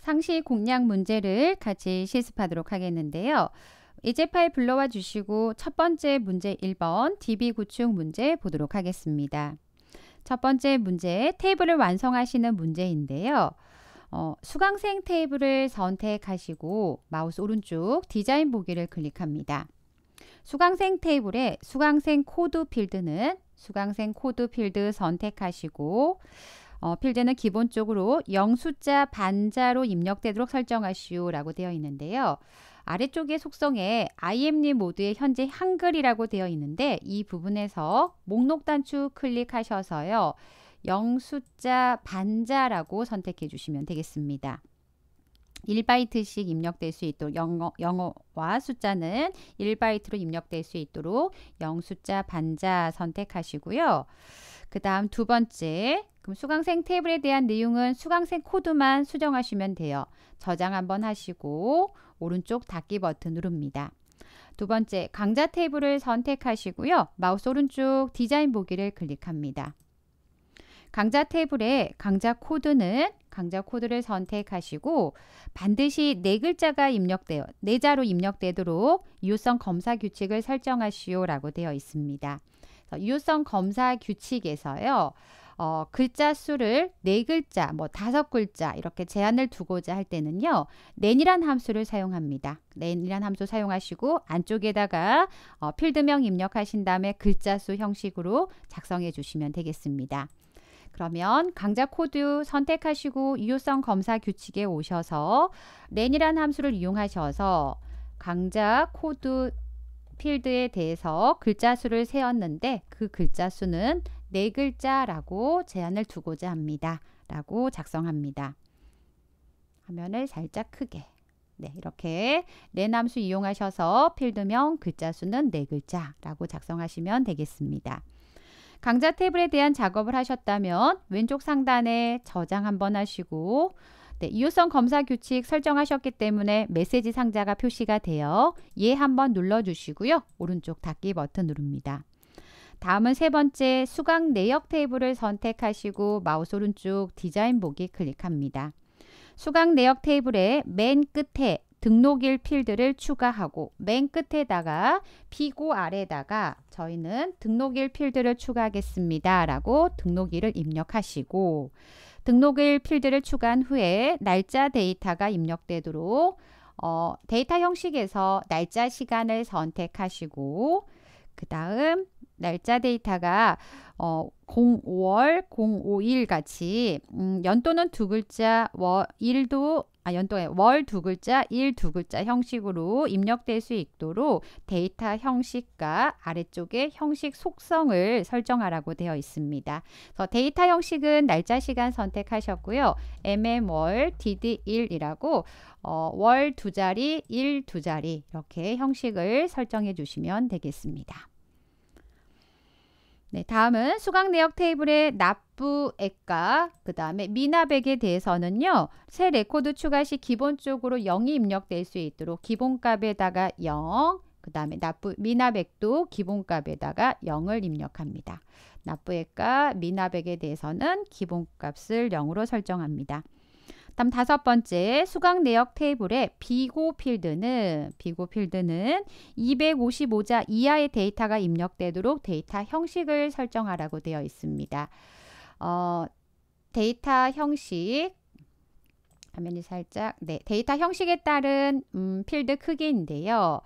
상시 공략 문제를 같이 실습하도록 하겠는데요. 이제 파일 불러와 주시고 첫 번째 문제 1번 DB 구축 문제 보도록 하겠습니다. 첫 번째 문제 테이블을 완성하시는 문제인데요. 어, 수강생 테이블을 선택하시고 마우스 오른쪽 디자인 보기를 클릭합니다. 수강생 테이블에 수강생 코드 필드는 수강생 코드 필드 선택하시고 어, 필드는 기본적으로 0 숫자 반자로 입력되도록 설정하시오라고 되어 있는데요. 아래쪽에 속성에 IMD 모드의 현재 한글이라고 되어 있는데 이 부분에서 목록 단추 클릭하셔서요. 0 숫자 반자라고 선택해 주시면 되겠습니다. 1바이트씩 입력될 수 있도록 영어, 영어와 숫자는 1바이트로 입력될 수 있도록 0숫자 반자 선택하시고요. 그 다음 두 번째 그럼 수강생 테이블에 대한 내용은 수강생 코드만 수정하시면 돼요. 저장 한번 하시고 오른쪽 닫기 버튼 누릅니다. 두 번째, 강좌 테이블을 선택하시고요. 마우스 오른쪽 디자인 보기를 클릭합니다. 강좌 테이블에 강좌 코드는 강좌 코드를 선택하시고 반드시 네 글자가 입력되어 네 자로 입력되도록 유효성 검사 규칙을 설정하시오라고 되어 있습니다. 유효성 검사 규칙에서요. 어, 글자 수를 네 글자, 뭐 다섯 글자 이렇게 제한을 두고자 할 때는요. 낸이란 함수를 사용합니다. 낸이란 함수 사용하시고 안쪽에다가 어, 필드명 입력하신 다음에 글자 수 형식으로 작성해 주시면 되겠습니다. 그러면 강좌 코드 선택하시고 유효성 검사 규칙에 오셔서 랜이란 함수를 이용하셔서 강좌 코드 필드에 대해서 글자 수를 세웠는데 그 글자 수는 네 글자라고 제안을 두고자 합니다. 라고 작성합니다. 화면을 살짝 크게 네, 이렇게 레남수 이용하셔서 필드명 글자 수는 네 글자라고 작성하시면 되겠습니다. 강좌 탭에 대한 작업을 하셨다면 왼쪽 상단에 저장 한번 하시고 네, 이유성 검사 규칙 설정하셨기 때문에 메시지 상자가 표시가 되어 예 한번 눌러주시고요. 오른쪽 닫기 버튼 누릅니다. 다음은 세 번째 수강 내역 테이블을 선택하시고 마우스 오른쪽 디자인 보기 클릭합니다. 수강 내역 테이블의 맨 끝에 등록일 필드를 추가하고 맨 끝에다가 비고 아래다가 저희는 등록일 필드를 추가하겠습니다. 라고 등록일을 입력하시고 등록일 필드를 추가한 후에 날짜 데이터가 입력되도록 어, 데이터 형식에서 날짜 시간을 선택하시고 그 다음 날짜 데이터가 어, 05월 0 5일 같이 음, 연도는 두 글자 월 1도 아, 연도에 월 두 글자, 일 두 글자 형식으로 입력될 수 있도록 데이터 형식과 아래쪽에 형식 속성을 설정하라고 되어 있습니다. 그래서 데이터 형식은 날짜 시간 선택하셨고요. mm월 dd1이라고 어, 월두 자리, 일 두 자리 이렇게 형식을 설정해 주시면 되겠습니다. 네, 다음은 수강 내역 테이블의 납부액과 그 다음에 미납액에 대해서는요. 새 레코드 추가 시 기본적으로 0이 입력될 수 있도록 기본값에다가 0, 그 다음에 납부 미납액도 기본값에다가 0을 입력합니다. 납부액과 미납액에 대해서는 기본값을 0으로 설정합니다. 다음 다섯 번째 수강 내역 테이블에 비고 필드는 비고 필드는 255자 이하의 데이터가 입력되도록 데이터 형식을 설정하라고 되어 있습니다. 어, 데이터 형식 화면이 살짝 네 데이터 형식에 따른 음, 필드 크기인데요.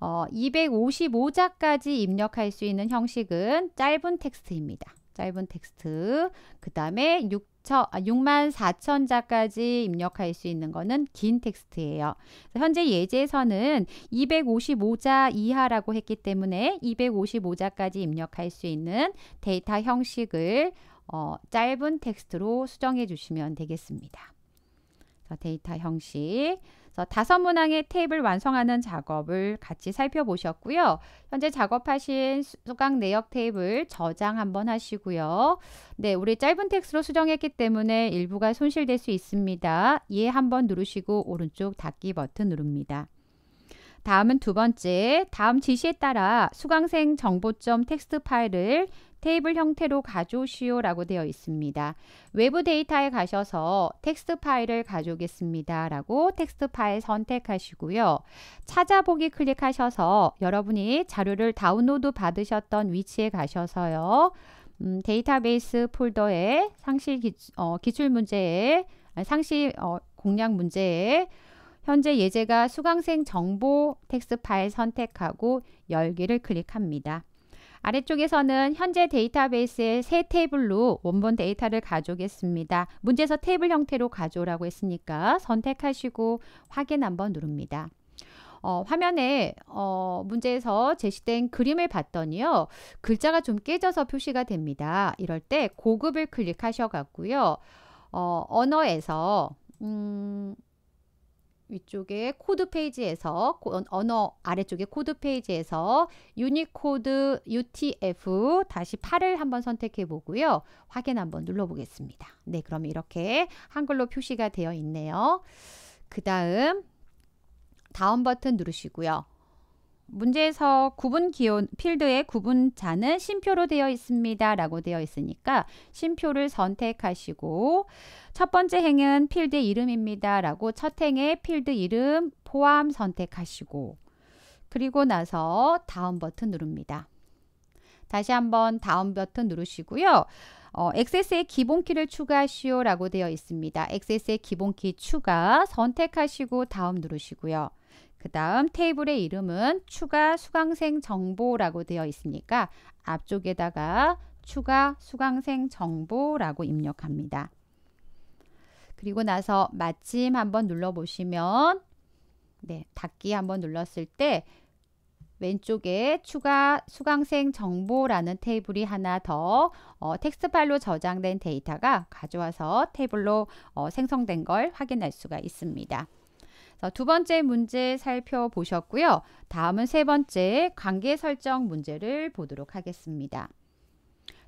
어, 255자까지 입력할 수 있는 형식은 짧은 텍스트입니다. 짧은 텍스트 그 다음에 6 4천, 아, 6만 4천자까지 입력할 수 있는 거는 긴 텍스트예요. 현재 예제에서는 255자 이하라고 했기 때문에 255자까지 입력할 수 있는 데이터 형식을 어, 짧은 텍스트로 수정해 주시면 되겠습니다. 데이터 형식 다섯 문항의 테이블 완성하는 작업을 같이 살펴보셨고요. 현재 작업하신 수강 내역 테이블 저장 한번 하시고요. 네, 우리 짧은 텍스트로 수정했기 때문에 일부가 손실될 수 있습니다. 예 한번 누르시고 오른쪽 닫기 버튼 누릅니다. 다음은 두 번째, 다음 지시에 따라 수강생 정보점 텍스트 파일을 테이블 형태로 가져오시오 라고 되어 있습니다. 외부 데이터에 가셔서 텍스트 파일을 가져오겠습니다 라고 텍스트 파일 선택하시고요. 찾아보기 클릭하셔서 여러분이 자료를 다운로드 받으셨던 위치에 가셔서요. 음, 데이터베이스 폴더에 상시 기, 어, 출문제에 상시 어, 공략 문제에 현재 예제가 수강생 정보 텍스트 파일 선택하고 열기를 클릭합니다. 아래쪽에서는 현재 데이터베이스의 새 테이블로 원본 데이터를 가져오겠습니다. 문제에서 테이블 형태로 가져오라고 했으니까 선택하시고 확인 한번 누릅니다. 어, 화면에 어, 문제에서 제시된 그림을 봤더니요. 글자가 좀 깨져서 표시가 됩니다. 이럴 때 고급을 클릭하셔갖고요. 어, 언어에서 음, 위쪽에 코드 페이지에서 언어 아래쪽에 코드 페이지에서 유니코드 UTF 다시 8을 한번 선택해 보고요. 확인 한번 눌러 보겠습니다. 네, 그럼 이렇게 한글로 표시가 되어 있네요. 그 다음 다음 버튼 누르시고요. 문제에서 구분 기온 필드의 구분자는 심표로 되어 있습니다라고 되어 있으니까 심표를 선택하시고 첫 번째 행은 필드 이름입니다라고 첫 행의 필드 이름 포함 선택하시고 그리고 나서 다음 버튼 누릅니다. 다시 한번 다음 버튼 누르시고요. 어, XS의 기본키를 추가하시오라고 되어 있습니다. XS의 기본키 추가 선택하시고 다음 누르시고요. 그 다음 테이블의 이름은 추가 수강생 정보라고 되어 있으니까 앞쪽에다가 추가 수강생 정보라고 입력합니다. 그리고 나서 마침 한번 눌러보시면 네, 닫기 한번 눌렀을 때 왼쪽에 추가 수강생 정보라는 테이블이 하나 더 어, 텍스트 파일로 저장된 데이터가 가져와서 테이블로 어, 생성된 걸 확인할 수가 있습니다. 두 번째 문제 살펴보셨고요. 다음은 세 번째 관계 설정 문제를 보도록 하겠습니다.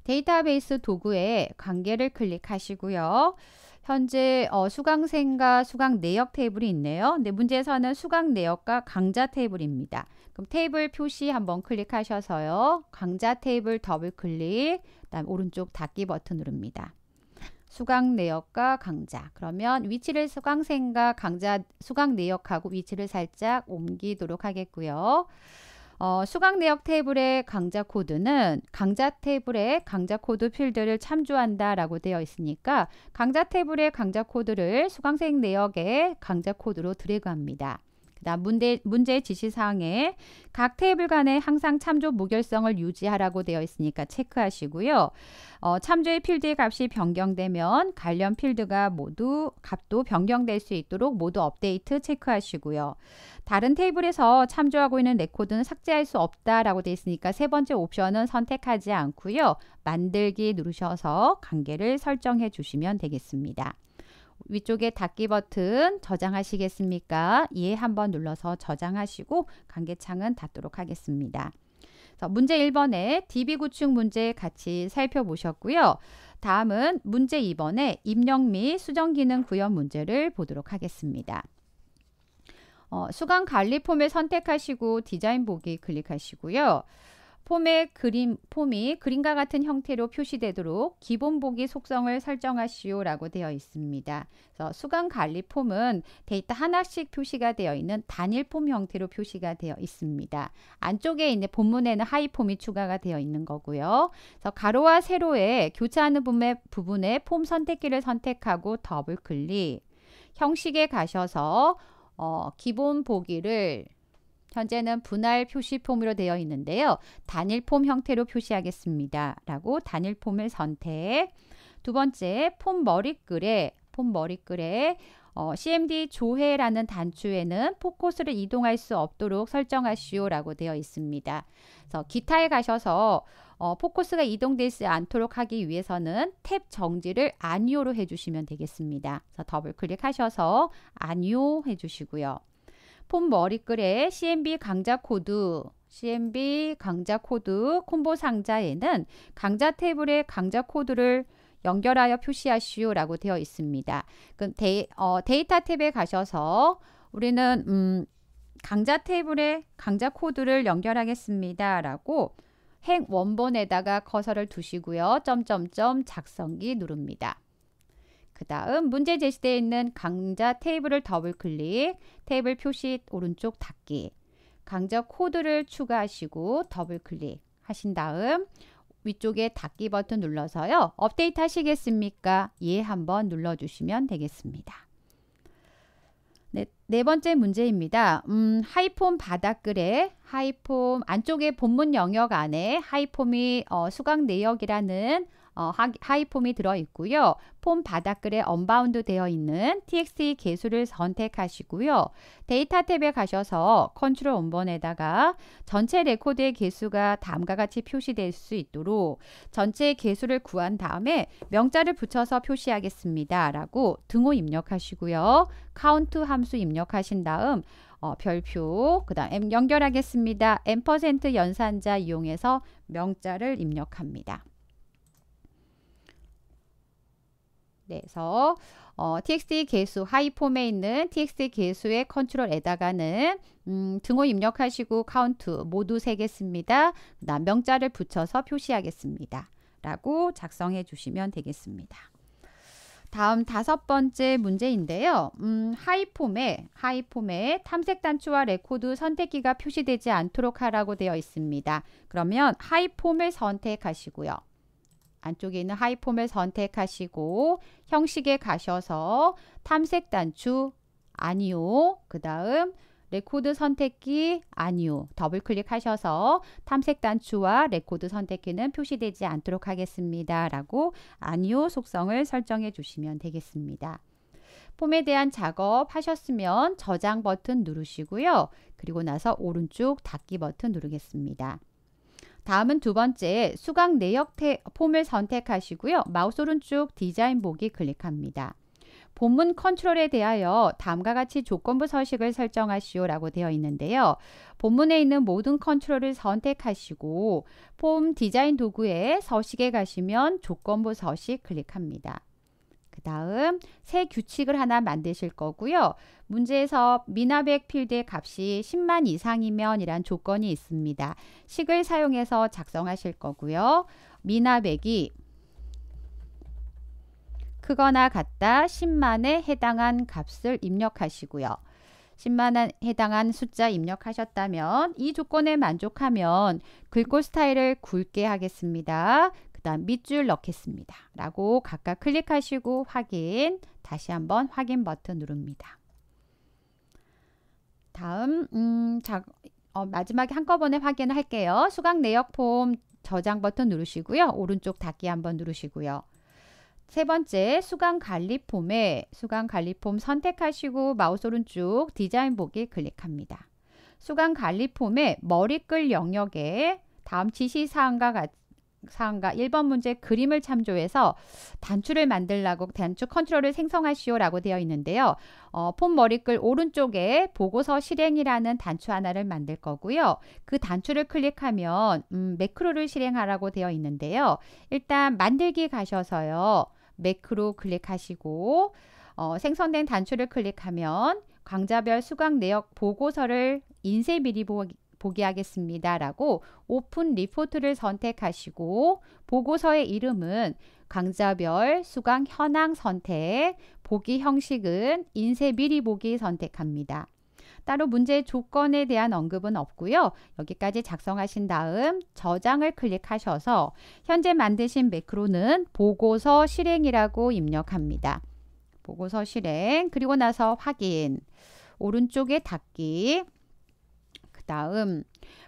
데이터베이스 도구에 관계를 클릭하시고요. 현재 어, 수강생과 수강 내역 테이블이 있네요. 근데 문제에서는 수강 내역과 강좌 테이블입니다. 그럼 테이블 표시 한번 클릭하셔서요. 강좌 테이블 더블 클릭, 그다음 오른쪽 닫기 버튼 누릅니다. 수강 내역과 강좌. 그러면 위치를 수강생과 강좌 수강 내역하고 위치를 살짝 옮기도록 하겠고요. 어, 수강 내역 테이블의 강좌 코드는 강좌 테이블의 강좌 코드 필드를 참조한다 라고 되어 있으니까 강좌 테이블의 강좌 코드를 수강생 내역의 강좌 코드로 드래그합니다. 그다음 문제 문제 지시 사항에 각 테이블 간에 항상 참조 무결성을 유지하라고 되어 있으니까 체크하시고요. 어, 참조의 필드의 값이 변경되면 관련 필드가 모두 값도 변경될 수 있도록 모두 업데이트 체크하시고요. 다른 테이블에서 참조하고 있는 레코드는 삭제할 수 없다라고 되어 있으니까 세 번째 옵션은 선택하지 않고요. 만들기 누르셔서 관계를 설정해 주시면 되겠습니다. 위쪽에 닫기 버튼 저장하시겠습니까? 예 한번 눌러서 저장하시고 관계창은 닫도록 하겠습니다. 문제 1번에 DB 구축 문제 같이 살펴보셨고요. 다음은 문제 2번에 입력 및 수정 기능 구현 문제를 보도록 하겠습니다. 어, 수강 관리 폼을 선택하시고 디자인 보기 클릭하시고요. 폼의 그림, 폼이 그림과 같은 형태로 표시되도록 기본 보기 속성을 설정하시오 라고 되어 있습니다. 그래서 수강 관리 폼은 데이터 하나씩 표시가 되어 있는 단일 폼 형태로 표시가 되어 있습니다. 안쪽에 있는 본문에는 하이 폼이 추가가 되어 있는 거고요. 그래서 가로와 세로에 교차하는 부분에 폼 선택기를 선택하고 더블 클릭, 형식에 가셔서 어, 기본 보기를 현재는 분할 표시 폼으로 되어 있는데요. 단일 폼 형태로 표시하겠습니다. 라고 단일 폼을 선택. 두 번째, 폼 머리글에, 폼 머리글에 어, CMD 조회라는 단추에는 포커스를 이동할 수 없도록 설정하시오 라고 되어 있습니다. 그래서 기타에 가셔서 어, 포커스가 이동되지 않도록 하기 위해서는 탭 정지를 아니오로 해주시면 되겠습니다. 그래서 더블 클릭하셔서 아니오 해주시고요. 폼 머리글의 CMB 강좌 코드 CMB 강좌 코드 콤보 상자에는 강좌테이블에강좌 코드를 연결하여 표시하시오라고 되어 있습니다. 그럼 데이, 어, 데이터 탭에 가셔서 우리는 음, 강자 테이블에 강자 코드를 연결하겠습니다. 라고 행 원본에다가 커서를 두시고요. 점점점 작성기 누릅니다. 그 다음 문제 제시되어 있는 강좌 테이블을 더블 클릭, 테이블 표시 오른쪽 닫기, 강좌 코드를 추가하시고 더블 클릭 하신 다음 위쪽에 닫기 버튼 눌러서요. 업데이트 하시겠습니까? 예 한번 눌러주시면 되겠습니다. 네, 네 번째 문제입니다. 음, 하이폼 바닥글에 하이폼 안쪽에 본문 영역 안에 하이폼이 어, 수강 내역이라는 어, 하이폼이 들어있고요. 폼 바닥글에 언바운드 되어 있는 txt 개수를 선택하시고요. 데이터 탭에 가셔서 컨트롤 원번에다가 전체 레코드의 개수가 다음과 같이 표시될 수 있도록 전체 개수를 구한 다음에 명자를 붙여서 표시하겠습니다. 라고 등호 입력하시고요. 카운트 함수 입력하신 다음 어, 별표 그 다음 연결하겠습니다. m 연산자 이용해서 명자를 입력합니다. 그래서 어, txt 개수 하이 폼에 있는 txt 개수의 컨트롤 에다가는 음, 등호 입력하시고 카운트 모두 세겠습니다. 그다음 명자를 붙여서 표시하겠습니다. 라고 작성해 주시면 되겠습니다. 다음 다섯 번째 문제인데요. 음, 하이폼에 하이폼에 탐색 단추와 레코드 선택기가 표시되지 않도록 하라고 되어 있습니다. 그러면 하이폼을 선택하시고요. 안쪽에 있는 하이폼을 선택하시고 형식에 가셔서 탐색 단추 아니요. 그 다음 레코드 선택기 아니요. 더블 클릭하셔서 탐색 단추와 레코드 선택기는 표시되지 않도록 하겠습니다. 라고 아니요 속성을 설정해 주시면 되겠습니다. 폼에 대한 작업 하셨으면 저장 버튼 누르시고요. 그리고 나서 오른쪽 닫기 버튼 누르겠습니다. 다음은 두 번째 수강 내역 폼을 선택하시고요. 마우스 오른쪽 디자인 보기 클릭합니다. 본문 컨트롤에 대하여 다음과 같이 조건부 서식을 설정하시오 라고 되어 있는데요. 본문에 있는 모든 컨트롤을 선택하시고 폼 디자인 도구에 서식에 가시면 조건부 서식 클릭합니다. 그 다음 새 규칙을 하나 만드실 거고요. 문제에서 미나백 필드의 값이 10만 이상이면 이란 조건이 있습니다. 식을 사용해서 작성하실 거고요. 미나백이 크거나 같다 10만에 해당한 값을 입력하시고요. 10만에 해당한 숫자 입력하셨다면 이 조건에 만족하면 글꼴 스타일을 굵게 하겠습니다. 그 다음 밑줄 넣겠습니다. 라고 각각 클릭하시고 확인, 다시 한번 확인 버튼 누릅니다. 다음 음, 자, 어, 마지막에 한꺼번에 확인할게요. 수강 내역 폼 저장 버튼 누르시고요. 오른쪽 닫기 한번 누르시고요. 세 번째 수강 관리 폼에 수강 관리 폼 선택하시고 마우스 오른쪽 디자인 보기 클릭합니다. 수강 관리 폼에 머리글 영역에 다음 지시사항과 같이 사항과 1번 문제 그림을 참조해서 단추를 만들라고 단추 컨트롤을 생성하시오라고 되어 있는데요. 어, 폰 머리글 오른쪽에 보고서 실행이라는 단추 하나를 만들 거고요. 그 단추를 클릭하면 음, 매크로를 실행하라고 되어 있는데요. 일단 만들기 가셔서요. 매크로 클릭하시고 어, 생성된 단추를 클릭하면 강좌별 수강 내역 보고서를 인쇄 미리 보기 보기 하겠습니다. 라고 오픈 리포트를 선택하시고 보고서의 이름은 강좌별 수강 현황 선택, 보기 형식은 인쇄 미리 보기 선택합니다. 따로 문제 조건에 대한 언급은 없고요. 여기까지 작성하신 다음 저장을 클릭하셔서 현재 만드신 매크로는 보고서 실행이라고 입력합니다. 보고서 실행, 그리고 나서 확인, 오른쪽에 닫기, 다음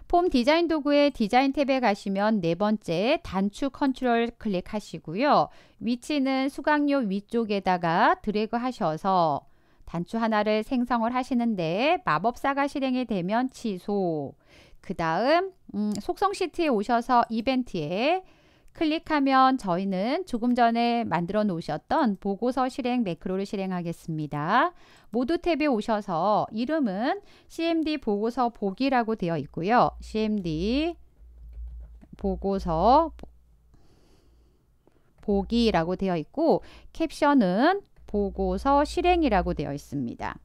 폼 디자인 도구의 디자인 탭에 가시면 네 번째 단추 컨트롤 클릭하시고요. 위치는 수강료 위쪽에다가 드래그 하셔서 단추 하나를 생성을 하시는데 마법사가 실행이 되면 취소 그 다음 음, 속성 시트에 오셔서 이벤트에 클릭하면 저희는 조금 전에 만들어 놓으셨던 보고서 실행 매크로를 실행하겠습니다. 모두 탭에 오셔서 이름은 CMD 보고서 보기라고 되어 있고요. CMD 보고서 보기라고 되어 있고 캡션은 보고서 실행이라고 되어 있습니다.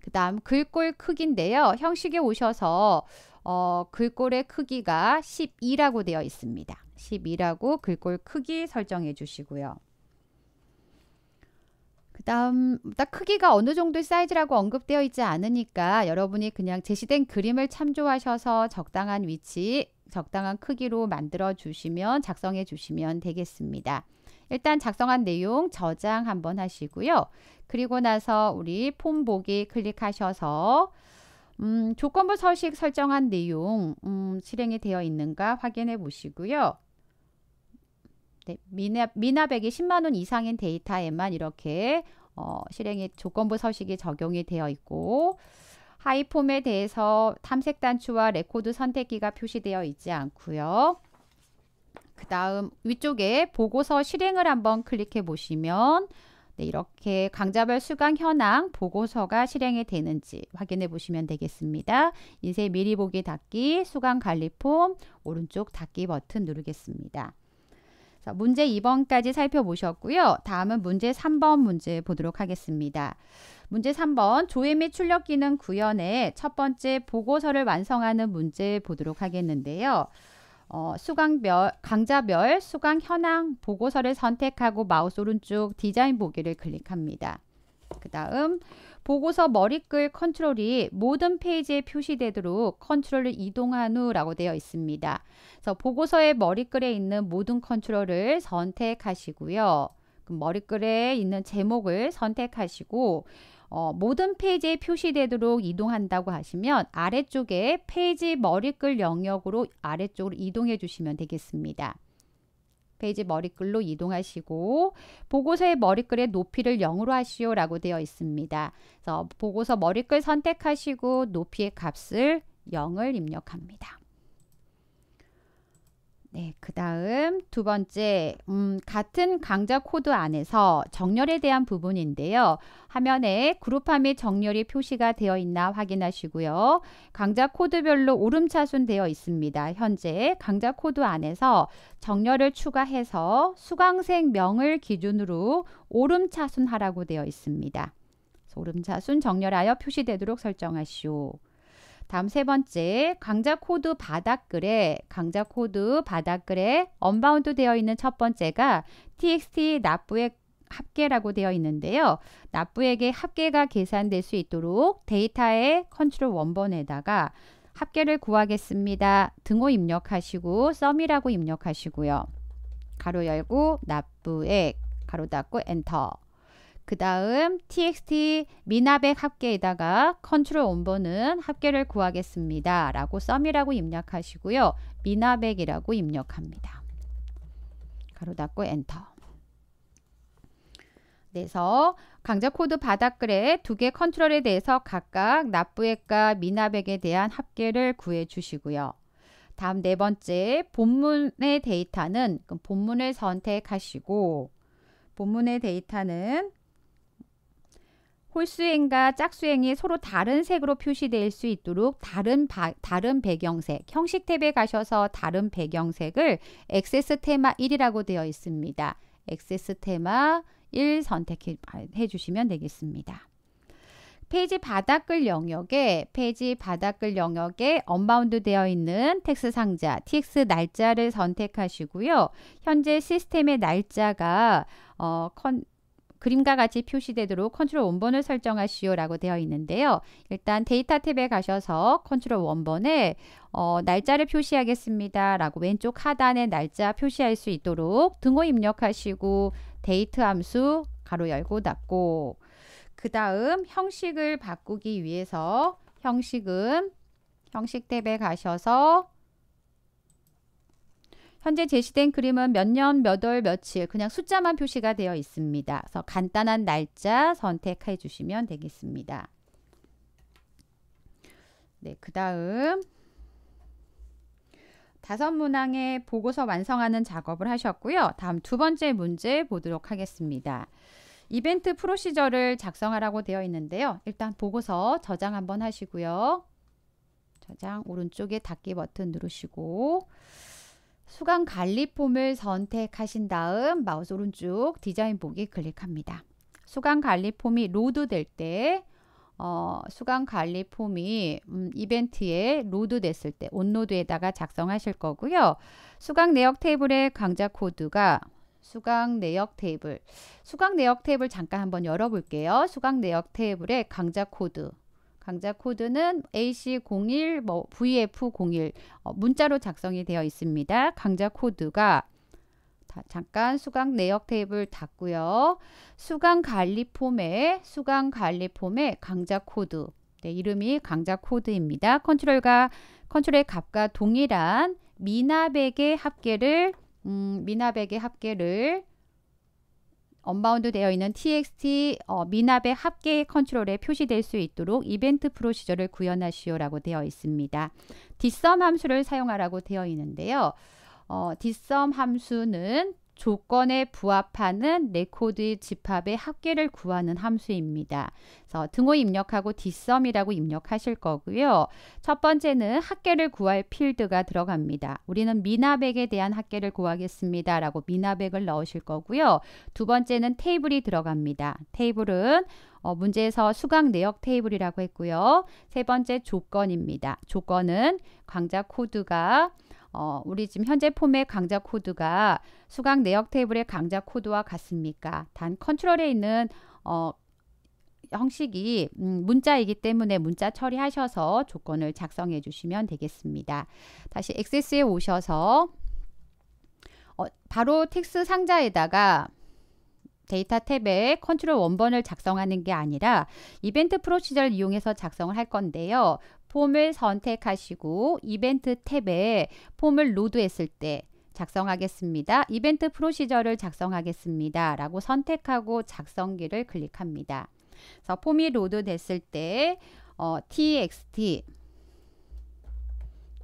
그 다음 글꼴 크기인데요. 형식에 오셔서 어, 글꼴의 크기가 12라고 되어 있습니다. 12라고 글꼴 크기 설정해 주시고요. 그 다음 딱 크기가 어느 정도의 사이즈라고 언급되어 있지 않으니까 여러분이 그냥 제시된 그림을 참조하셔서 적당한 위치, 적당한 크기로 만들어 주시면 작성해 주시면 되겠습니다. 일단 작성한 내용 저장 한번 하시고요. 그리고 나서 우리 폼 보기 클릭하셔서 음, 조건부 서식 설정한 내용 음, 실행이 되어 있는가 확인해 보시고요. 네, 미납, 미납액이 10만 원 이상인 데이터에만 이렇게 어, 실행의 조건부 서식이 적용이 되어 있고 하이폼에 대해서 탐색 단추와 레코드 선택기가 표시되어 있지 않고요. 그 다음 위쪽에 보고서 실행을 한번 클릭해 보시면 네, 이렇게 강좌별 수강 현황 보고서가 실행이 되는지 확인해 보시면 되겠습니다. 인쇄 미리 보기 닫기, 수강 관리폼 오른쪽 닫기 버튼 누르겠습니다. 자, 문제 2번까지 살펴보셨고요. 다음은 문제 3번 문제 보도록 하겠습니다. 문제 3번 조회 및 출력 기능 구현의 첫 번째 보고서를 완성하는 문제 보도록 하겠는데요. 어, 수강별, 강좌별 수강 현황 보고서를 선택하고 마우스 오른쪽 디자인 보기를 클릭합니다. 그 다음 보고서 머리글 컨트롤이 모든 페이지에 표시되도록 컨트롤을 이동한 후라고 되어 있습니다. 그래서 보고서의 머리글에 있는 모든 컨트롤을 선택하시고요. 머리글에 있는 제목을 선택하시고 어, 모든 페이지에 표시되도록 이동한다고 하시면 아래쪽에 페이지 머리글 영역으로 아래쪽으로 이동해 주시면 되겠습니다. 페이지 머리글로 이동하시고 보고서의 머리글의 높이를 0으로 하시오 라고 되어 있습니다. 그래서 보고서 머리글 선택하시고 높이의 값을 0을 입력합니다. 네, 그 다음 두 번째, 음, 같은 강좌 코드 안에서 정렬에 대한 부분인데요. 화면에 그룹화 및 정렬이 표시가 되어 있나 확인하시고요. 강좌 코드별로 오름차순 되어 있습니다. 현재 강좌 코드 안에서 정렬을 추가해서 수강생 명을 기준으로 오름차순하라고 되어 있습니다. 오름차순 정렬하여 표시되도록 설정하시오. 다음 세 번째 강좌 코드 바닥글에 강좌 코드 바닥글에 언바운드 되어 있는 첫 번째가 txt 납부액 합계라고 되어 있는데요. 납부액의 합계가 계산될 수 있도록 데이터의 컨트롤 원번에다가 합계를 구하겠습니다. 등호 입력하시고 썸이라고 입력하시고요. 가로 열고 납부액 가로 닫고 엔터 그 다음 txt 미나백 합계에다가 컨트롤 원본은 합계를 구하겠습니다. 라고 썸이라고 입력하시고요. 미나백이라고 입력합니다. 가로 닫고 엔터. 그래서 강좌 코드 바닥글에 두 개 컨트롤에 대해서 각각 납부액과 미납액에 대한 합계를 구해 주시고요. 다음 네 번째 본문의 데이터는 본문을 선택하시고 본문의 데이터는 홀수행과 짝수행이 서로 다른 색으로 표시될 수 있도록 다른, 바, 다른 배경색, 형식 탭에 가셔서 다른 배경색을 액세스 테마 1이라고 되어 있습니다. 액세스 테마 1 선택해 주시면 되겠습니다. 페이지 바닥글 영역에 페이지 바닥글 영역에 언바운드 되어 있는 텍스 상자 tx 날짜를 선택하시고요. 현재 시스템의 날짜가 어, 컨, 그림과 같이 표시되도록 컨트롤 원번을 설정하시오 라고 되어 있는데요. 일단 데이터 탭에 가셔서 컨트롤 원번에 어, 날짜를 표시하겠습니다 라고 왼쪽 하단에 날짜 표시할 수 있도록 등호 입력하시고 데이트 함수 가로 열고 닫고 그 다음 형식을 바꾸기 위해서 형식은 형식 탭에 가셔서 현재 제시된 그림은 몇 년, 몇 월, 며칠 그냥 숫자만 표시가 되어 있습니다. 그래서 간단한 날짜 선택해 주시면 되겠습니다. 네, 그 다음 다섯 문항의 보고서 완성하는 작업을 하셨고요. 다음 두 번째 문제 보도록 하겠습니다. 이벤트 프로시저를 작성하라고 되어 있는데요. 일단 보고서 저장 한번 하시고요. 저장 오른쪽에 닫기 버튼 누르시고 수강 관리 폼을 선택하신 다음 마우스 오른쪽 디자인 보기 클릭합니다. 수강 관리 폼이 로드 될때 어, 수강 관리 폼이 음, 이벤트에 로드 됐을 때 온로드에다가 작성하실 거고요. 수강 내역 테이블의 강좌 코드가 수강 내역 테이블 수강 내역 테이블 잠깐 한번 열어볼게요. 수강 내역 테이블의 강좌 코드 강좌 코드는 AC01, 뭐 VF01 어, 문자로 작성이 되어 있습니다. 강좌 코드가 잠깐 수강 내역 테이블 닫고요. 수강 관리 폼에 수강 관리 폼에 강좌 코드 네, 이름이 강좌 코드입니다. 컨트롤과 컨트롤의 값과 동일한 미나백의 합계를 음, 미나백의 합계를 언바운드 되어 있는 txt 어, 미납의 합계 컨트롤에 표시될 수 있도록 이벤트 프로시저를 구현하시오라고 되어 있습니다. d s 함수를 사용하라고 되어 있는데요. 어, d s 함수는 조건에 부합하는 네 코드의 집합의 합계를 구하는 함수입니다. 그래서 등호 입력하고 dsum이라고 입력하실 거고요. 첫 번째는 합계를 구할 필드가 들어갑니다. 우리는 미나백에 대한 합계를 구하겠습니다. 라고 미나백을 넣으실 거고요. 두 번째는 테이블이 들어갑니다. 테이블은 어, 문제에서 수강 내역 테이블이라고 했고요. 세 번째 조건입니다. 조건은 강좌 코드가 어, 우리 지금 현재 폼의 강좌 코드가 수강 내역 테이블의 강좌 코드와 같습니까? 단 컨트롤에 있는 어, 형식이 음, 문자이기 때문에 문자 처리하셔서 조건을 작성해 주시면 되겠습니다. 다시 액세스에 오셔서 어, 바로 텍스 상자에다가 데이터 탭에 컨트롤 원본을 작성하는 게 아니라 이벤트 프로시저를 이용해서 작성을 할 건데요. 폼을 선택하시고 이벤트 탭에 폼을 로드했을 때 작성하겠습니다. 이벤트 프로시저를 작성하겠습니다. 라고 선택하고 작성기를 클릭합니다. 그래서 폼이 로드됐을 때 어, txt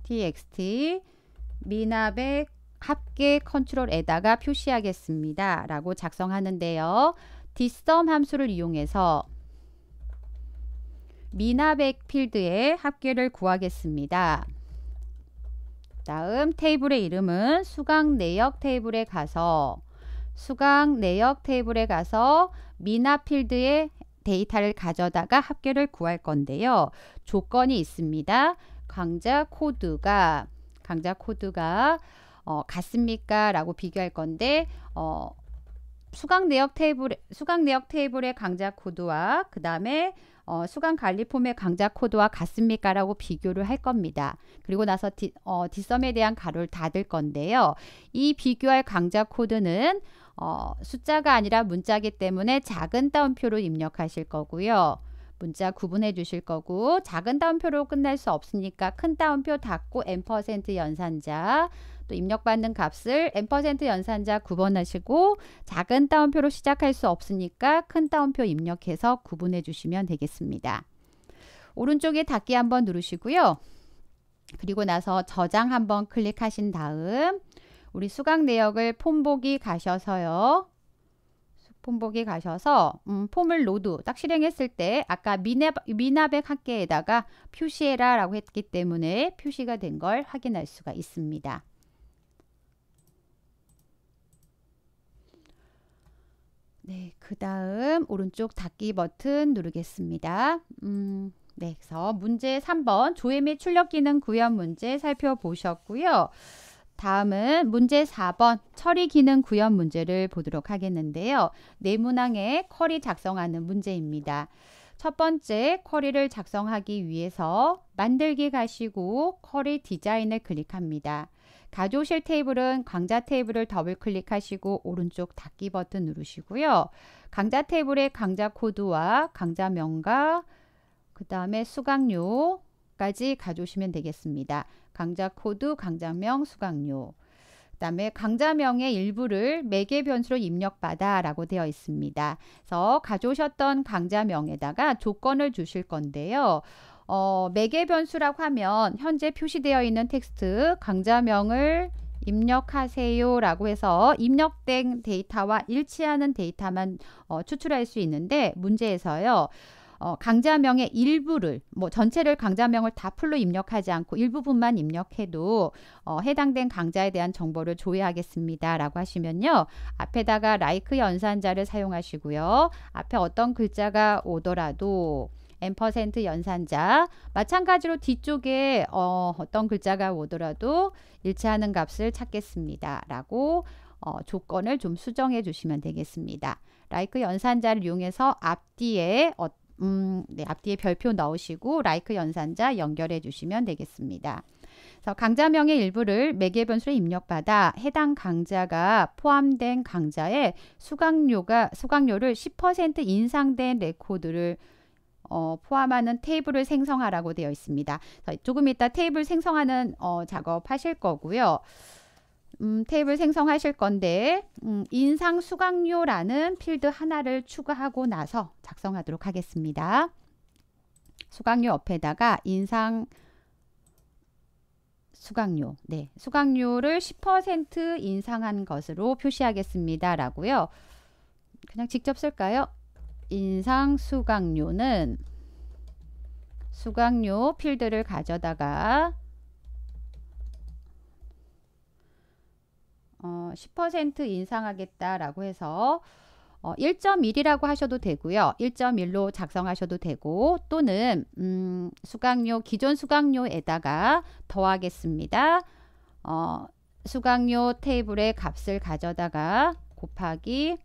txt 미납의 합계 컨트롤에다가 표시하겠습니다. 라고 작성하는데요. dsum 함수를 이용해서 미나백 필드에 합계를 구하겠습니다. 다음 테이블의 이름은 수강 내역 테이블에 가서 수강 내역 테이블에 가서 미나 필드의 데이터를 가져다가 합계를 구할 건데요. 조건이 있습니다. 강좌 코드가 강좌 코드가 어, 같습니까? 라고 비교할 건데 어, 수강 내역 테이블 수강 내역 테이블의 강좌 코드와 그 다음에 어, 수강 관리 폼의 강좌 코드와 같습니까? 라고 비교를 할 겁니다. 그리고 나서 디, 어, 썸에 대한 가로를 닫을 건데요. 이 비교할 강좌 코드는 어, 숫자가 아니라 문자기 때문에 작은 따옴표로 입력하실 거고요. 문자 구분해 주실 거고 작은 따옴표로 끝날 수 없으니까 큰 따옴표 닫고 n 퍼센트 연산자 또 입력받는 값을 n% 연산자 구분하시고 작은 따옴표로 시작할 수 없으니까 큰 따옴표 입력해서 구분해 주시면 되겠습니다. 오른쪽에 닫기 한번 누르시고요. 그리고 나서 저장 한번 클릭하신 다음 우리 수강 내역을 폼 보기 가셔서요. 폼 보기 가셔서 음, 폼을 로드 딱 실행했을 때 아까 미납, 미납액 합계에다가 표시해라 라고 했기 때문에 표시가 된 걸 확인할 수가 있습니다. 네, 그 다음 오른쪽 닫기 버튼 누르겠습니다. 음, 네, 그래서 문제 3번 조회 및 출력 기능 구현 문제 살펴보셨고요. 다음은 문제 4번 처리 기능 구현 문제를 보도록 하겠는데요. 네문항에 쿼리 작성하는 문제입니다. 첫 번째 쿼리를 작성하기 위해서 만들기 가시고 쿼리 디자인을 클릭합니다. 가조실 테이블은 강좌 테이블을 더블 클릭하시고 오른쪽 닫기 버튼 누르시고요. 강좌 테이블의 강좌 코드와 강좌 명과 그 다음에 수강료 까지 가져오시면 되겠습니다. 강좌 코드, 강좌명, 수강료 그 다음에 강좌명의 일부를 매개 변수로 입력받아 라고 되어 있습니다. 그래서 가져오셨던 강좌명에다가 조건을 주실 건데요. 어, 매개 변수라고 하면 현재 표시되어 있는 텍스트 강좌명을 입력하세요 라고 해서 입력된 데이터와 일치하는 데이터만 어, 추출할 수 있는데 문제에서요. 어, 강좌명의 일부를 뭐 전체를 강좌명을 다 풀로 입력하지 않고 일부분만 입력해도 어, 해당된 강좌에 대한 정보를 조회하겠습니다 라고 하시면요 앞에다가 라이크 like 연산자를 사용하시고요 앞에 어떤 글자가 오더라도 n% 연산자 마찬가지로 뒤쪽에 어, 떤 글자가 오더라도 일치하는 값을 찾겠습니다. 라고 어, 조건을 좀 수정해 주시면 되겠습니다. 라이크 연산자를 이용해서 앞뒤에 어, 음, 네, 앞뒤에 별표 넣으시고 라이크 연산자 연결해 주시면 되겠습니다. 그래서 강자명의 일부를 매개 변수에 입력받아 해당 강자가 포함된 강자의 수강료가 수강료를 10% 인상된 레코드를 어, 포함하는 테이블을 생성하라고 되어 있습니다. 조금 이따 테이블 생성하는 어, 작업하실 거고요. 음, 테이블 생성하실 건데 음, 인상 수강료라는 필드 하나를 추가하고 나서 작성하도록 하겠습니다. 수강료 옆에다가 인상 수강료, 네, 수강료를 10% 인상한 것으로 표시하겠습니다. 라고요. 그냥 직접 쓸까요? 인상 수강료는 수강료 필드를 가져다가 어, 10% 인상하겠다라고 해서 어, 1.1이라고 하셔도 되고요. 1.1로 작성하셔도 되고 또는 음, 수강료 기존 수강료에다가 더하겠습니다. 어, 수강료 테이블의 값을 가져다가 곱하기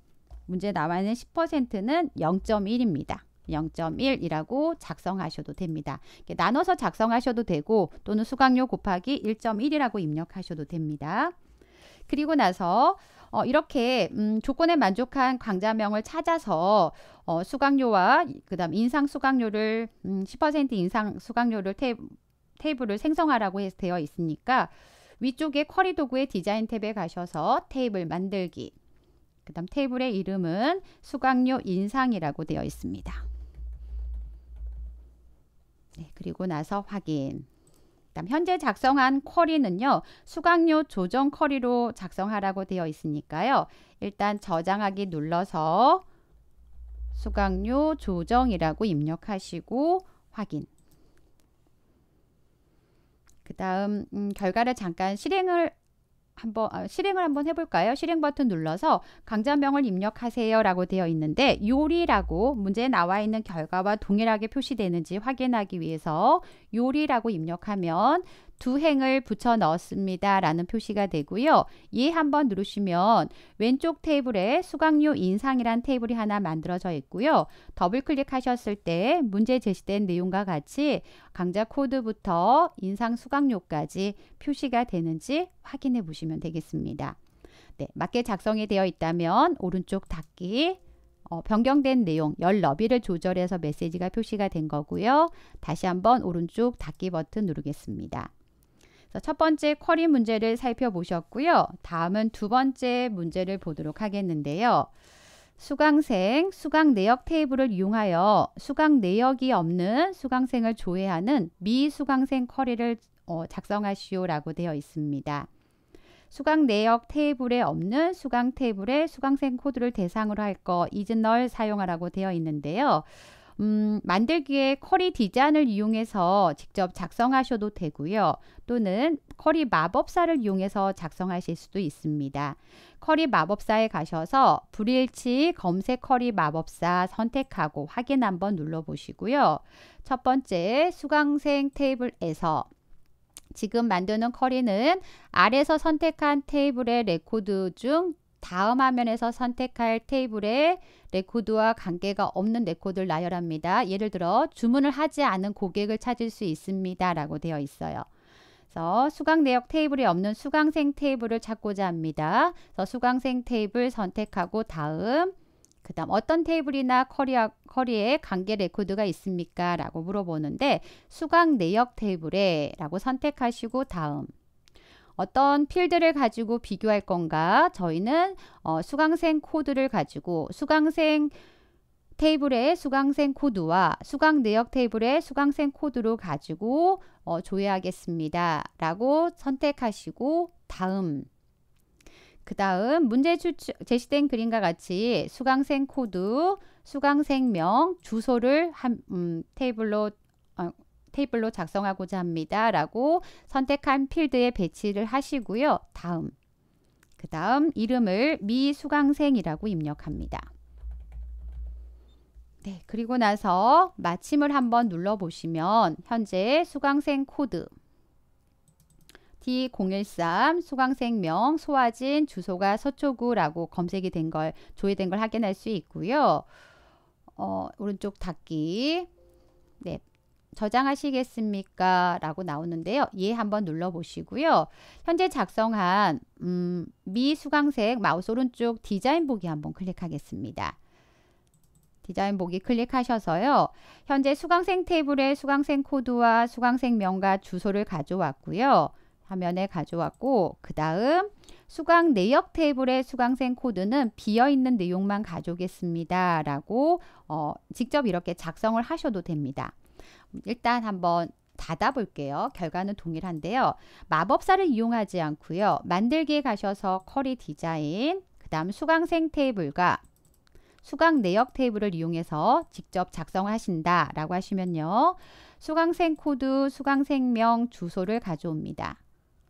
문제 나와 있는 10%는 0.1입니다. 0.1이라고 작성하셔도 됩니다. 나눠서 작성하셔도 되고 또는 수강료 곱하기 1.1이라고 입력하셔도 됩니다. 그리고 나서 어, 이렇게 음, 조건에 만족한 강좌명을 찾아서 어, 수강료와 그다음 인상 수강료를 음, 10% 인상 수강료를 테 테이블을 생성하라고 되어 있으니까 위쪽에 쿼리 도구의 디자인 탭에 가셔서 테이블 만들기 그 다음 테이블의 이름은 수강료 인상이라고 되어 있습니다. 네, 그리고 나서 확인. 그다음 현재 작성한 쿼리는요. 수강료 조정 쿼리로 작성하라고 되어 있으니까요. 일단 저장하기 눌러서 수강료 조정이라고 입력하시고 확인. 그 다음 음, 결과를 잠깐 실행을 한번 아, 실행을 한번 해볼까요? 실행 버튼 눌러서 강좌명을 입력하세요 라고 되어 있는데 요리라고 문제에 나와 있는 결과와 동일하게 표시되는지 확인하기 위해서 요리라고 입력하면 두 행을 붙여 넣었습니다. 라는 표시가 되고요. 이 한번 누르시면 왼쪽 테이블에 수강료 인상이란 테이블이 하나 만들어져 있고요. 더블 클릭하셨을 때 문제 제시된 내용과 같이 강좌 코드부터 인상 수강료까지 표시가 되는지 확인해 보시면 되겠습니다. 네, 맞게 작성이 되어 있다면 오른쪽 닫기 어, 변경된 내용 열 너비를 조절해서 메시지가 표시가 된 거고요. 다시 한번 오른쪽 닫기 버튼 누르겠습니다. 자, 첫 번째 쿼리 문제를 살펴보셨고요. 다음은 두 번째 문제를 보도록 하겠는데요. 수강생 수강 내역 테이블을 이용하여 수강 내역이 없는 수강생을 조회하는 미수강생 쿼리를 어, 작성하시오라고 되어 있습니다. 수강 내역 테이블에 없는 수강 테이블의 수강생 코드를 대상으로 할거 이즈널 사용하라고 되어 있는데요. 음, 만들기에 커리 디자인을 이용해서 직접 작성하셔도 되고요. 또는 커리 마법사를 이용해서 작성하실 수도 있습니다. 커리 마법사에 가셔서 불일치 검색 커리 마법사 선택하고 확인 한번 눌러보시고요. 첫 번째 수강생 테이블에서 지금 만드는 커리는 아래서 선택한 테이블의 레코드 중 다음 화면에서 선택할 테이블에 레코드와 관계가 없는 레코드를 나열합니다. 예를 들어 주문을 하지 않은 고객을 찾을 수 있습니다. 라고 되어 있어요. 그래서 수강 내역 테이블이 없는 수강생 테이블을 찾고자 합니다. 그래서 수강생 테이블 선택하고 다음 그 다음 어떤 테이블이나 커리어, 커리에 관계 레코드가 있습니까? 라고 물어보는데 수강 내역 테이블에 라고 선택하시고 다음 어떤 필드를 가지고 비교할 건가 저희는 어, 수강생 코드를 가지고 수강생 테이블의 수강생 코드와 수강 내역 테이블의 수강생 코드로 가지고 어, 조회하겠습니다. 라고 선택하시고 다음 그 다음 문제 추출, 제시된 그림과 같이 수강생 코드, 수강생명, 주소를 한, 음, 테이블로 테이블로 작성하고자 합니다. 라고 선택한 필드에 배치를 하시고요. 다음. 그 다음 이름을 미수강생이라고 입력합니다. 네, 그리고 나서 마침을 한번 눌러보시면 현재 수강생 코드 D013 수강생명 소화진 주소가 서초구라고 검색이 된 걸 조회된 걸 확인할 수 있고요. 어, 오른쪽 닫기 네, 저장하시겠습니까? 라고 나오는데요. 예 한번 눌러보시고요. 현재 작성한 음, 미 수강색 마우스 오른쪽 디자인 보기 한번 클릭하겠습니다. 디자인 보기 클릭하셔서요. 현재 수강생 테이블에 수강생 코드와 수강생 명과 주소를 가져왔고요. 화면에 가져왔고 그 다음 수강 내역 테이블의 수강생 코드는 비어있는 내용만 가져오겠습니다. 라고 어, 직접 이렇게 작성을 하셔도 됩니다. 일단 한번 닫아볼게요. 결과는 동일한데요. 마법사를 이용하지 않고요. 만들기에 가셔서 커리 디자인, 그 다음 수강생 테이블과 수강 내역 테이블을 이용해서 직접 작성하신다 라고 하시면요. 수강생 코드, 수강생명, 주소를 가져옵니다.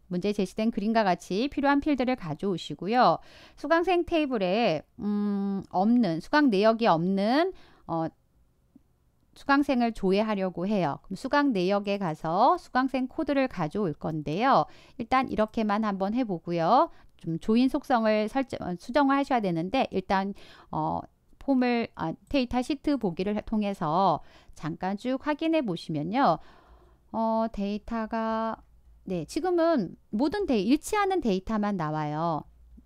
문제 제시된 그림과 같이 필요한 필드를 가져오시고요. 수강생 테이블에 음, 없는 수강 내역이 없는 어, 수강생을 조회하려고 해요. 그럼 수강 내역에 가서 수강생 코드를 가져올 건데요. 일단 이렇게만 한번 해보고요. 좀 조인 속성을 설정, 어, 수정을 하셔야 되는데 일단 어, 폼을 아, 데이터 시트 보기를 통해서 잠깐 쭉 확인해 보시면요. 어, 데이터가 네 지금은 모든 데이, 일치하는 데이터만 나와요.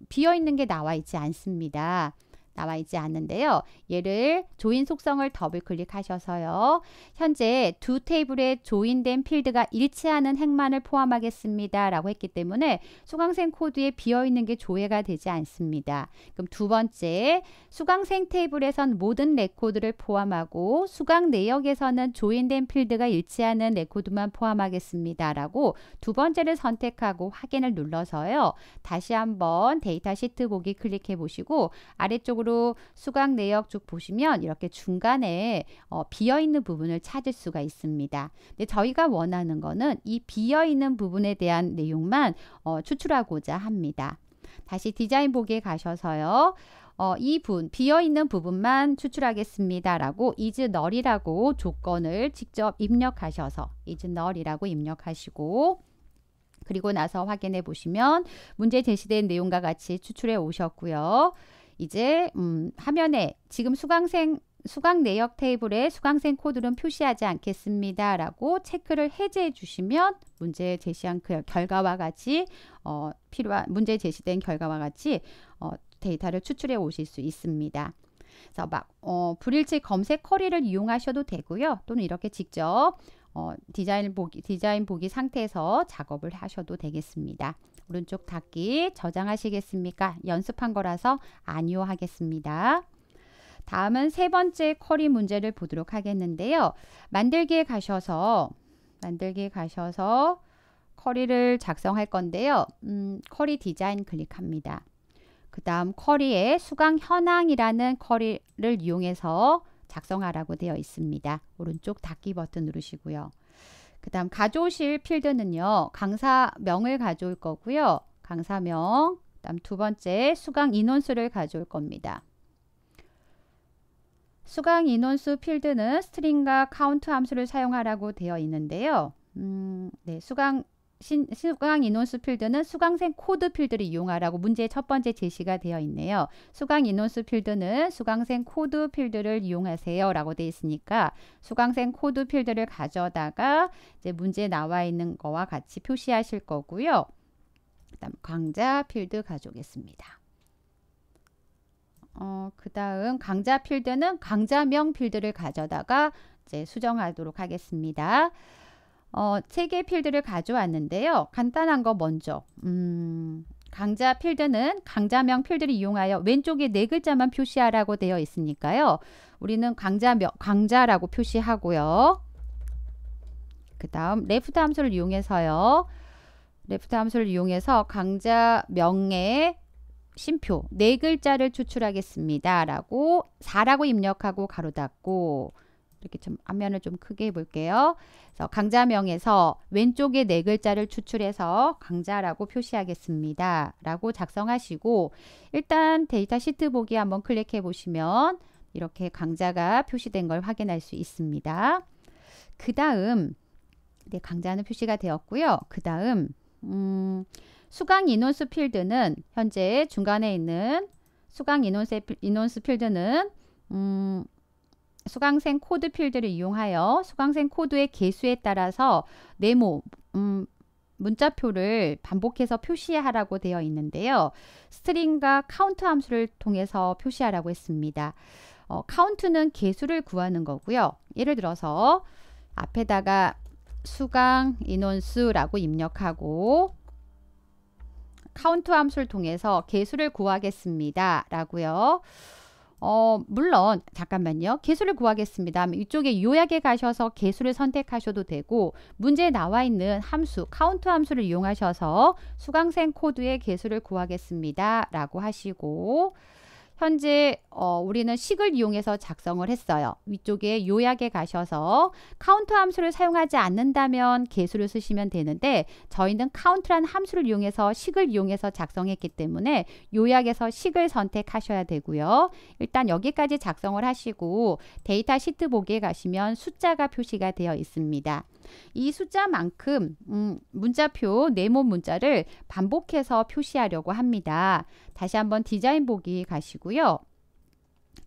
비어 있는 게 나와 있지 않습니다. 나와 있지 않는데요. 얘를 조인 속성을 더블 클릭하셔서요. 현재 두 테이블에 조인된 필드가 일치하는 행만을 포함하겠습니다. 라고 했기 때문에 수강생 코드에 비어있는 게 조회가 되지 않습니다. 그럼 두 번째, 수강생 테이블에선 모든 레코드를 포함하고 수강 내역에서는 조인된 필드가 일치하는 레코드만 포함하겠습니다. 라고 두 번째를 선택하고 확인을 눌러서요. 다시 한번 데이터 시트 보기 클릭해 보시고 아래쪽으로 참고로 수강 내역 쭉 보시면 이렇게 중간에 어, 비어있는 부분을 찾을 수가 있습니다. 근데 저희가 원하는 거는 이 비어있는 부분에 대한 내용만 어, 추출하고자 합니다. 다시 디자인 보기에 가셔서요. 어, 이분 비어있는 부분만 추출하겠습니다 라고 is null이라고 조건을 직접 입력하셔서 is null이라고 입력하시고 그리고 나서 확인해 보시면 문제 제시된 내용과 같이 추출해 오셨고요. 이제 음, 화면에 지금 수강생 수강 내역 테이블에 수강생 코드는 표시하지 않겠습니다. 라고 체크를 해제해 주시면 문제 제시한 그 결과와 같이 어, 필요한 문제 제시된 결과와 같이 어, 데이터를 추출해 오실 수 있습니다. 그래서 막 어, 불일치 검색 커리를 이용하셔도 되고요. 또는 이렇게 직접 어, 디자인 보기, 디자인 보기 상태에서 작업을 하셔도 되겠습니다. 오른쪽 닫기 저장하시겠습니까? 연습한 거라서 아니요 하겠습니다. 다음은 세 번째 커리 문제를 보도록 하겠는데요. 만들기에 가셔서 만들기에 가셔서 커리를 작성할 건데요. 음, 커리 디자인 클릭합니다. 그 다음 커리에 수강 현황이라는 커리를 이용해서 작성하라고 되어 있습니다. 오른쪽 닫기 버튼 누르시고요. 그 다음 가져오실 필드는요. 강사명을 가져올 거고요. 강사명, 그 다음 두 번째 수강 인원수를 가져올 겁니다. 수강 인원수 필드는 스트링과 카운트 함수를 사용하라고 되어 있는데요. 음, 네, 수강 신, 수강 인원수 필드는 수강생 코드 필드를 이용하라고 문제의 첫 번째 제시가 되어 있네요. 수강 인원수 필드는 수강생 코드 필드를 이용하세요 라고 되어 있으니까 수강생 코드 필드를 가져다가 이제 문제에 나와 있는 거와 같이 표시하실 거고요. 그 다음 강좌 필드 가져오겠습니다. 어, 그 다음 강좌 필드는 강좌명 필드를 가져다가 이제 수정하도록 하겠습니다. 어, 세개의 필드를 가져왔는데요. 간단한 거 먼저. 음, 강좌 필드는 강좌명 필드를 이용하여 왼쪽에 네 글자만 표시하라고 되어 있으니까요. 우리는 강좌명, 강좌라고 표시하고요. 그 다음 레프트 함수를 이용해서요. 레프트 함수를 이용해서 강좌명의 심표 네 글자를 추출하겠습니다. 라고 4라고 입력하고 가로 닫고 이렇게 좀 앞면을 좀 크게 볼게요. 그래서 강자명에서 왼쪽에 네 글자를 추출해서 강자라고 표시하겠습니다. 라고 작성하시고 일단 데이터 시트 보기 한번 클릭해 보시면 이렇게 강자가 표시된 걸 확인할 수 있습니다. 그 다음 네, 강자는 표시가 되었고요. 그 다음 음, 수강 인원수 필드는 현재 중간에 있는 수강 인원수 필드는 음, 수강생 코드 필드를 이용하여 수강생 코드의 개수에 따라서 네모, 음, 문자표를 반복해서 표시하라고 되어 있는데요. 스트링과 카운트 함수를 통해서 표시하라고 했습니다. 어, 카운트는 개수를 구하는 거고요. 예를 들어서 앞에다가 수강 인원수라고 입력하고 카운트 함수를 통해서 개수를 구하겠습니다. 라고요. 어, 물론 잠깐만요. 개수를 구하겠습니다. 이쪽에 요약에 가셔서 개수를 선택하셔도 되고 문제에 나와 있는 함수, 카운트 함수를 이용하셔서 수강생 코드의 개수를 구하겠습니다. 라고 하시고 현재 어, 우리는 식을 이용해서 작성을 했어요. 위쪽에 요약에 가셔서 카운트 함수를 사용하지 않는다면 개수를 쓰시면 되는데 저희는 카운트란 함수를 이용해서 식을 이용해서 작성했기 때문에 요약에서 식을 선택하셔야 되고요. 일단 여기까지 작성을 하시고 데이터 시트 보기에 가시면 숫자가 표시가 되어 있습니다. 이 숫자만큼 음, 문자표 네모 문자를 반복해서 표시하려고 합니다. 다시 한번 디자인 보기 가시고요.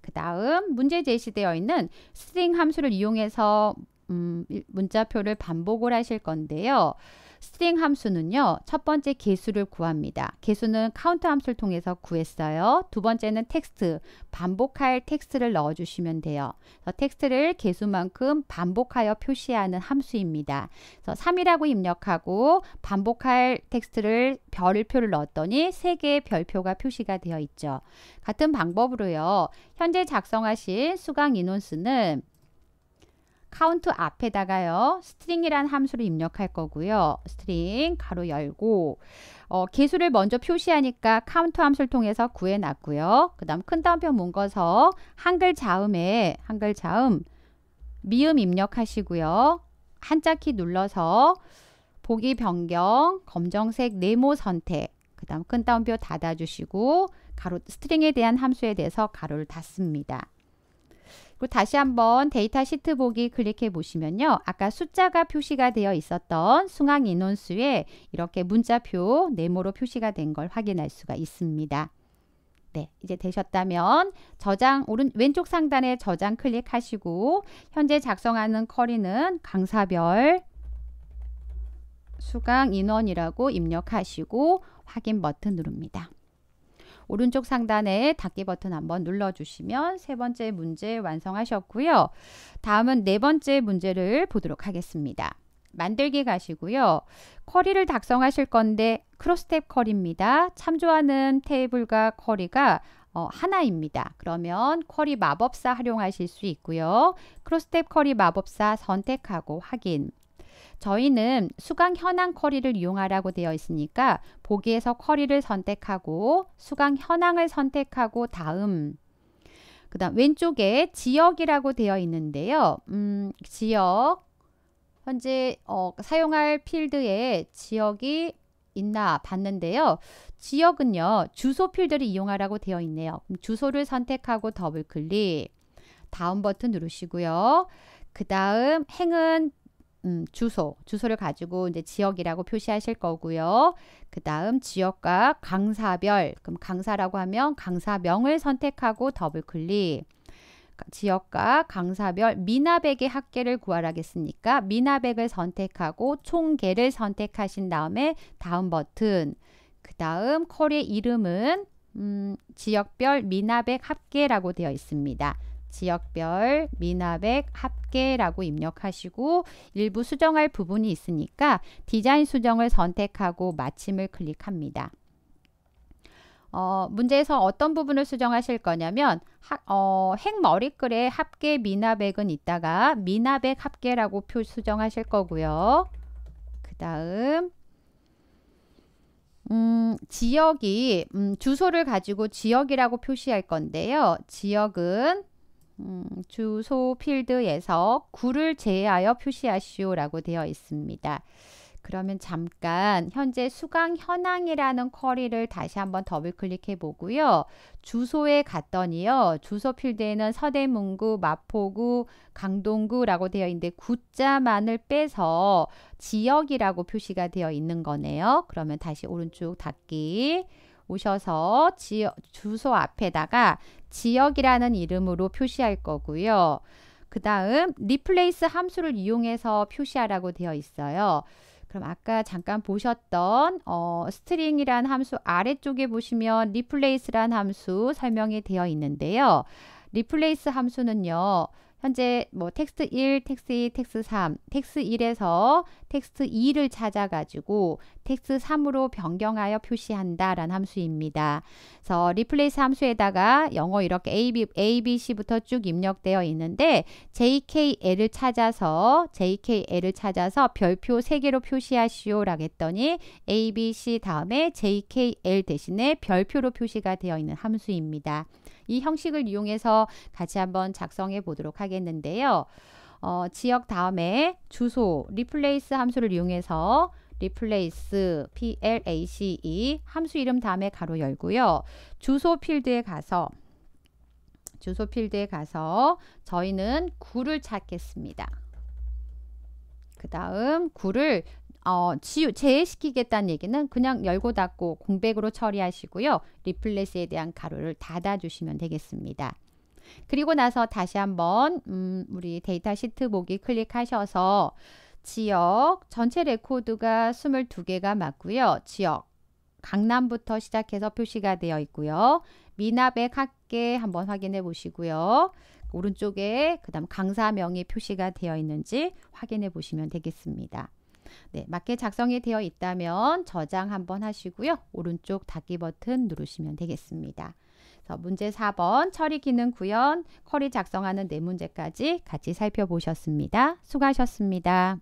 그 다음 문제 제시되어 있는 스트링 함수를 이용해서 음, 문자표를 반복을 하실 건데요. string 함수는요. 첫 번째 개수를 구합니다. 개수는 count 함수를 통해서 구했어요. 두 번째는 텍스트, 반복할 텍스트를 넣어주시면 돼요. 텍스트를 개수만큼 반복하여 표시하는 함수입니다. 그래서 3이라고 입력하고 반복할 텍스트를 별표를 넣었더니 3개의 별표가 표시가 되어 있죠. 같은 방법으로요. 현재 작성하신 수강 인원수는 카운트 앞에다가요. 스트링이란 함수를 입력할 거고요. 스트링 가로 열고 어, 개수를 먼저 표시하니까 카운트 함수를 통해서 구해놨고요. 그 다음 큰 따옴표 묶거서 한글 자음에 한글 자음 미음 입력하시고요. 한자키 눌러서 보기 변경, 검정색 네모 선택, 그 다음 큰 따옴표 닫아주시고 가로 스트링에 대한 함수에 대해서 가로를 닫습니다. 그리고 다시 한번 데이터 시트 보기 클릭해 보시면요. 아까 숫자가 표시가 되어 있었던 수강 인원수에 이렇게 문자표 네모로 표시가 된 걸 확인할 수가 있습니다. 네, 이제 되셨다면 저장 오른 왼쪽 상단에 저장 클릭하시고 현재 작성하는 커리는 강사별 수강 인원이라고 입력하시고 확인 버튼 누릅니다. 오른쪽 상단에 닫기 버튼 한번 눌러주시면 세 번째 문제 완성하셨고요. 다음은 네 번째 문제를 보도록 하겠습니다. 만들기 가시고요. 커리를 작성하실 건데 크로스탭 커리입니다. 참조하는 테이블과 커리가 어, 하나입니다. 그러면 커리 마법사 활용하실 수 있고요. 크로스탭 커리 마법사 선택하고 확인. 저희는 수강 현황 쿼리를 이용하라고 되어 있으니까 보기에서 쿼리를 선택하고 수강 현황을 선택하고 다음 그 다음 왼쪽에 지역이라고 되어 있는데요. 음, 지역 현재 어, 사용할 필드에 지역이 있나 봤는데요. 지역은요. 주소 필드를 이용하라고 되어 있네요. 주소를 선택하고 더블 클릭 다음 버튼 누르시고요. 그 다음 행은 음, 주소, 주소를 가지고 이제 지역이라고 표시하실 거고요. 그 다음 지역과 강사별, 그럼 강사라고 하면 강사명을 선택하고 더블 클릭. 그러니까 지역과 강사별 미나백의 학계를 구하라겠습니까? 미나백을 선택하고 총계를 선택하신 다음에 다음 버튼. 그 다음 컬의 이름은 음, 지역별 미나백 합계라고 되어 있습니다. 지역별 미납액 합계라고 입력하시고 일부 수정할 부분이 있으니까 디자인 수정을 선택하고 마침을 클릭합니다. 어, 문제에서 어떤 부분을 수정하실 거냐면 하, 어, 핵 머리글에 합계 미납액은 있다가 미납액 합계라고 표 수정하실 거고요. 그 다음 음, 지역이 음, 주소를 가지고 지역이라고 표시할 건데요. 지역은 음, 주소 필드에서 구를 제외하여 표시하시오라고 되어 있습니다. 그러면 잠깐 현재 수강 현황이라는 쿼리를 다시 한번 더블 클릭해 보고요. 주소에 갔더니요. 주소 필드에는 서대문구, 마포구, 강동구라고 되어 있는데 구자만을 빼서 지역이라고 표시가 되어 있는 거네요. 그러면 다시 오른쪽 닫기. 오셔서 지역, 주소 앞에다가 지역이라는 이름으로 표시할 거고요. 그 다음 리플레이스 함수를 이용해서 표시하라고 되어 있어요. 그럼 아까 잠깐 보셨던 어, 스트링이란 함수 아래쪽에 보시면 리플레이스란 함수 설명이 되어 있는데요. 리플레이스 함수는요. 현재 뭐 텍스트 1, 텍스트 2, 텍스트 3, 텍스트 1에서 텍스트 2를 찾아가지고 텍스트 3으로 변경하여 표시한다라는 함수입니다. 그래서 리플레이스 함수에다가 영어 이렇게 A, B, A, B, C부터 쭉 입력되어 있는데 JKL을 찾아서 JKL을 찾아서 별표 3개로 표시하시오라고 했더니 A, B, C 다음에 JKL 대신에 별표로 표시가 되어 있는 함수입니다. 이 형식을 이용해서 같이 한번 작성해 보도록 하겠는데요. 어, 지역 다음에 주소 replace 함수를 이용해서 replace place 함수 이름 다음에 가로 열고요. 주소 필드에 가서 주소 필드에 가서 저희는 구를 찾겠습니다. 그 다음 구를 어, 치유, 제외시키겠다는 얘기는 그냥 열고 닫고 공백으로 처리하시고요. 리플레스에 대한 가로를 닫아주시면 되겠습니다. 그리고 나서 다시 한번 음, 우리 데이터 시트 보기 클릭하셔서 지역 전체 레코드가 22개가 맞고요. 지역 강남부터 시작해서 표시가 되어 있고요. 미납의 학계 한번 확인해 보시고요. 오른쪽에 그 다음 강사명이 표시가 되어 있는지 확인해 보시면 되겠습니다. 네, 맞게 작성이 되어 있다면 저장 한번 하시고요. 오른쪽 닫기 버튼 누르시면 되겠습니다. 그래서 문제 4번 처리 기능 구현, 커리 작성하는 네 문제까지 같이 살펴보셨습니다. 수고하셨습니다.